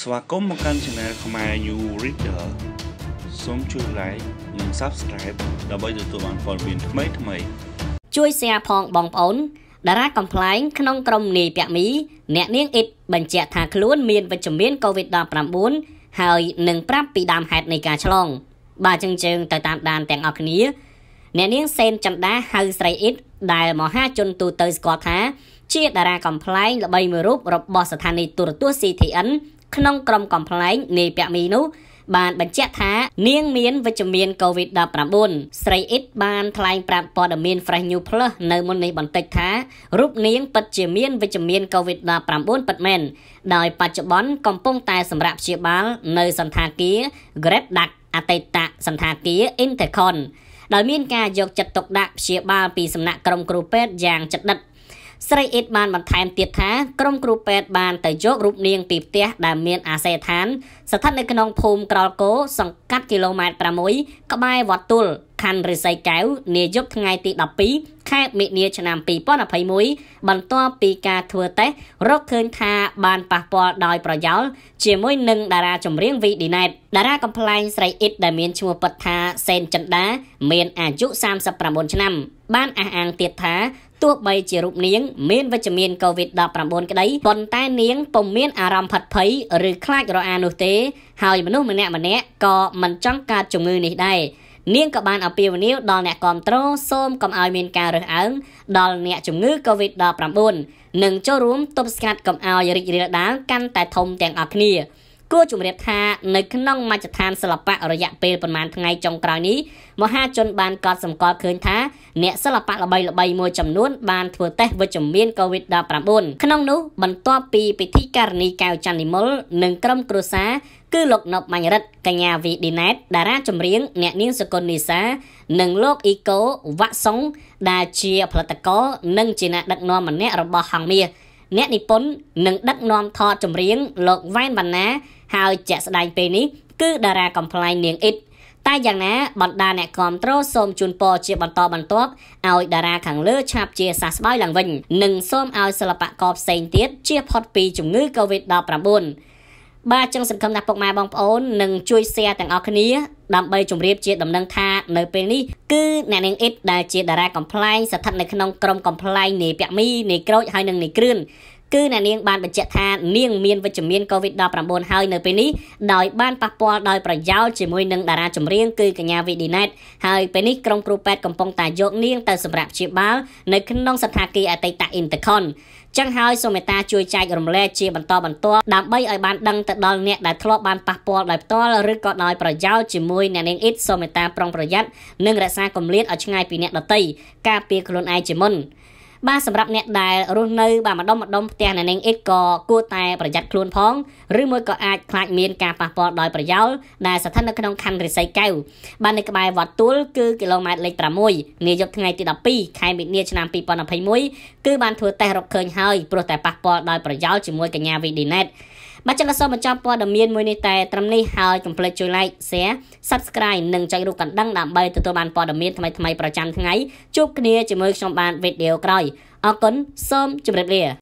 ស្វាគមន៍មកកាន់ Channel ខ្មែរ New Reader សូមជួយ Like និង Subscribe ដើម្បីទទួលបានព័ត៌មានថ្មីថ្មីជួយ Share ផងបងប្អូនតារាកំ plaign ក្នុងក្រុមនាយពាក់មី អ្នកនាងអ៊ីតបញ្ជាក់ថាខ្លួនមានវិជ្ជមាន COVID-19 ហើយនឹងប្រាប់ពីដើមហេតុនៃការឆ្លង បាទចឹងជើងទៅតាមដានទាំងអស់គ្នា អ្នកនាងសេនចន្ទាហៅស្រីអ៊ីត ដែលមហាជនទូទៅស្គាល់ថាជាតារាកំ plaign ល្បីមួយរូបរបស់ស្ថានីយទូរទស្សន៍ CTN ក្នុងក្រុមកំ pl ែងនៃពាក់មីនោះបានបញ្ជាក់ថា នាងមានវិជ្ជមាន COVID-19 ស្រីអ៊ីត បានថ្លែងប្រាប់ព័ត៌មាន Fresh New Plus នៅមុននេះបន្តិចថារូបនាងពិតជាមានវិជ្ជមាន COVID-19 ពិតមែនដោយបច្ចុប្បន្នកំពុងតែសម្រាប់ព្យាបាលនៅសន្តាគារ Great Duck អតីតសន្តាគារ Intercon ដោយមានការយកចិត្តទុកដាក់ព្យាបាលពីសំណាក់ក្រុមគ្រូពេទ្យយ៉ាងចិត្តដិតស្រីអ៊ីតបានបន្ថែមទៀតថាក្រុមគ្រូពេទ្យបានទៅយករូបនាងពីផ្ទះដែលមានអាសយដ្ឋានស្ថិតនៅក្នុងភូមិក្រលគោសង្កាត់គីឡូម៉ែត្រ6ក្បែរវត្តទុលខណ្ឌរិស័យកែវនាយប់ថ្ងៃទី12ខែមិនិនាឆ្នាំ2021បន្ទាប់ពីការធ្វើតេស្តរកឃើញថាបានប៉ះពាល់ដោយប្រយោលជាមួយនឹងតារាចម្រៀងវីឌីណេតតារាកំ pl ែងស្រីអ៊ីតដែលមានឈ្មោះពិតថាសេនចិនដាមានអាយុ39ឆ្នាំបានអះអាងទៀតថាទោះបីជារូបនាងមានវិជ្ជមាន COVID-19 ក្តីប៉ុន្តែនាងពុំមានអារម្មណ៍ផិតភ័យឬខ្លាចរអានោះទេហើយមនុស្សម្នាក់ម្នាក់ក៏មិនចង់កើតជំងឺនេះដែរនាងក៏បានអពាវនាវដល់អ្នកគ្រប់គ្រងសូមកុំឲ្យមានការរើសអើងដល់អ្នកជំងឺ COVID-19 និងចូលរួមទប់ស្កាត់កុំឲ្យរីករាលដាលកាន់តែធំទាំងអស់គ្នាគួរជម្រាបថានៅក្នុងមជ្ឈដ្ឋានសិល្បៈរយៈពេលប្រមាណថ្ងៃចុងក្រោយនេះមហាជនបានកត់សម្គាល់ឃើញថាអ្នកសិល្បៈល្បីៗមួយចំនួនបានធ្វើតេស្តវិជ្ជមាន COVID-19 ក្នុងនោះបន្ទាប់ពីពិធីការនីកៅច័ន្ទនិមលនិងក្រុមគ្រួសារគឺលោកណប់ម៉ាញ់រិទ្ធកញ្ញាវីឌីណេតតារាចម្រៀងអ្នកនាងសុគន្ធនីសា និងលោកអ៊ីកូវ៉ាក់សុងដែលជាផលិតករនិងជាអ្នកដឹកនាំម្នាក់របស់ហងមាសអ្នកនិពន្ធនិងដឹកនាំថតចម្រៀងលោកវ៉ែនវណ្ណា ហើយជាក់ស្ដែងពេលនេះគឺតារាកំ pl ែងនាងអ៊ីតតែយ៉ាងណាបណ្ដាអ្នកគ្រប់គ្រងសូមជូនពរជាបន្តបន្ទាប់ឲ្យតារាខាងលើឆាប់ជាសះស្បើយឡើងវិញ និងសូមឲ្យសិល្បករផ្សេងទៀតជៀសផុតពីជំងឺ Covid-19 បាទចឹងសង្ឃឹមថាពុកម៉ែបងប្អូននឹងជួយ share ទាំងអស់គ្នាដើម្បីជម្រាបជាដំណឹងថានៅពេលនេះគឺអ្នកនាងអ៊ីតដែលជាតារាកំ pl ែងស្ថិតនៅក្នុងក្រុមកំ pl ែងនៃពាក់មីនៃក្រូចហើយនិងនៃគ្រឿនគឺអ្នកនាងបានបញ្ជាក់ថានាង មានវិជ្ជមានកូវីដ -19 ហើយនៅពេលនេះដោយបានប៉ះពាល់ដោយប្រយោលជាមួយនឹងតារាចម្រៀងគឺកញ្ញាវីឌីណេតហើយពេលនេះក្រុមគ្រូពេទ្យកំពុងតែយក នាងទៅសម្រាប់ព្យាបាលនៅក្នុងស្ថានភាពអតីតអ៊ីនតខុនចឹងហើយសូមមេត្តាជួយចែករំលែកជាបន្តបន្ទាប់ដើម្បីឲ្យបានដឹងទៅដល់អ្នកដែលធ្លាប់បានប៉ះពាល់ដោយផ្ទាល់ឬក៏ដោយប្រយោលជាមួយអ្នកនាងអ៊ីតសូមមេត្តាប្រុងប្រយ័ត្ននិងរក្សាគម្លាតឲ្យឆ្ងាយពីអ្នកដទៃការពារខ្លួនឯងជាមុន។បាទសម្រាប់អ្នកដែលរស់នៅបាទម្ដុំម្ដុំផ្ទះនៅនឹងអ៊ីតក៏គួរតែប្រយ័ត្នខ្លួនផងឬមួយក៏អាចខ្លាចមានការប៉ះពាល់ដោយប្រយោលដែលស្ថិតនៅក្នុងខណ្ឌរិស័យកែវបាទនៅក្បែរវត្តទួលគឺគីឡូម៉ែត្រលេខ6នាយប់ថ្ងៃទី12ខែមិនិលឆ្នាំ2021គឺបានធ្វើតេស្តរកឃើញហើយព្រោះតែប៉ះពាល់ដោយប្រយោលជាមួយកញ្ញាវីឌីណេតបាទចឹងសូមបញ្ចប់ព័ត៌មានមួយនេះតែត្រឹមនេះហើយកុំភ្លេចជួយ like share subscribe និងចុចរូបកណ្ដឹងដើម្បីទទួលបានព័ត៌មានថ្មីៗប្រចាំថ្ងៃជួបគ្នាជាមួយខ្ញុំបានវីដេអូក្រោយអរគុណសូមជម្រាបលា